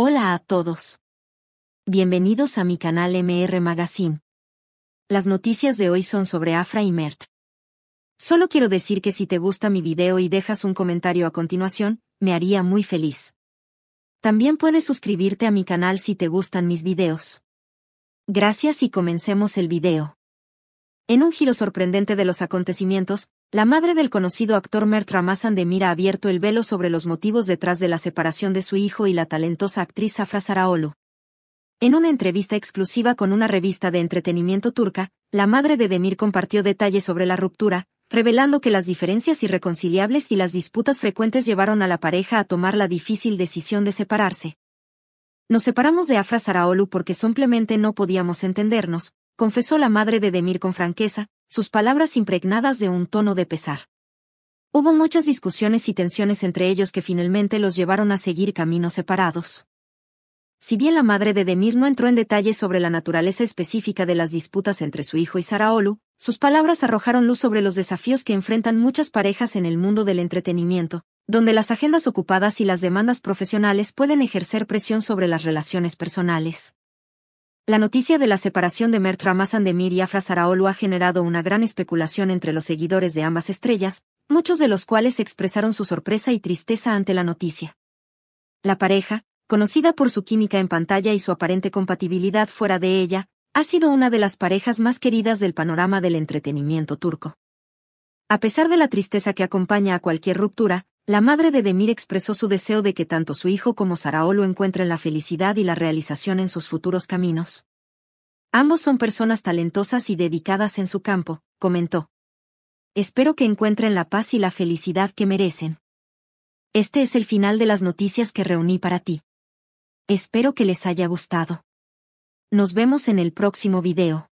Hola a todos. Bienvenidos a mi canal MR Magazine. Las noticias de hoy son sobre Afra y Mert. Solo quiero decir que si te gusta mi video y dejas un comentario a continuación, me haría muy feliz. También puedes suscribirte a mi canal si te gustan mis videos. Gracias y comencemos el video. En un giro sorprendente de los acontecimientos, la madre del conocido actor Mert Ramazan Demir ha abierto el velo sobre los motivos detrás de la separación de su hijo y la talentosa actriz Afra Saraolu. En una entrevista exclusiva con una revista de entretenimiento turca, la madre de Demir compartió detalles sobre la ruptura, revelando que las diferencias irreconciliables y las disputas frecuentes llevaron a la pareja a tomar la difícil decisión de separarse. Nos separamos de Afra Saraolu porque simplemente no podíamos entendernos, confesó la madre de Demir con franqueza, sus palabras impregnadas de un tono de pesar. Hubo muchas discusiones y tensiones entre ellos que finalmente los llevaron a seguir caminos separados. Si bien la madre de Demir no entró en detalles sobre la naturaleza específica de las disputas entre su hijo y Saraolu, sus palabras arrojaron luz sobre los desafíos que enfrentan muchas parejas en el mundo del entretenimiento, donde las agendas ocupadas y las demandas profesionales pueden ejercer presión sobre las relaciones personales. La noticia de la separación de Mert Ramazandemir y Afra Saraolu ha generado una gran especulación entre los seguidores de ambas estrellas, muchos de los cuales expresaron su sorpresa y tristeza ante la noticia. La pareja, conocida por su química en pantalla y su aparente compatibilidad fuera de ella, ha sido una de las parejas más queridas del panorama del entretenimiento turco. A pesar de la tristeza que acompaña a cualquier ruptura, la madre de Demir expresó su deseo de que tanto su hijo como Saraolo encuentren la felicidad y la realización en sus futuros caminos. Ambos son personas talentosas y dedicadas en su campo, comentó. Espero que encuentren la paz y la felicidad que merecen. Este es el final de las noticias que reuní para ti. Espero que les haya gustado. Nos vemos en el próximo video.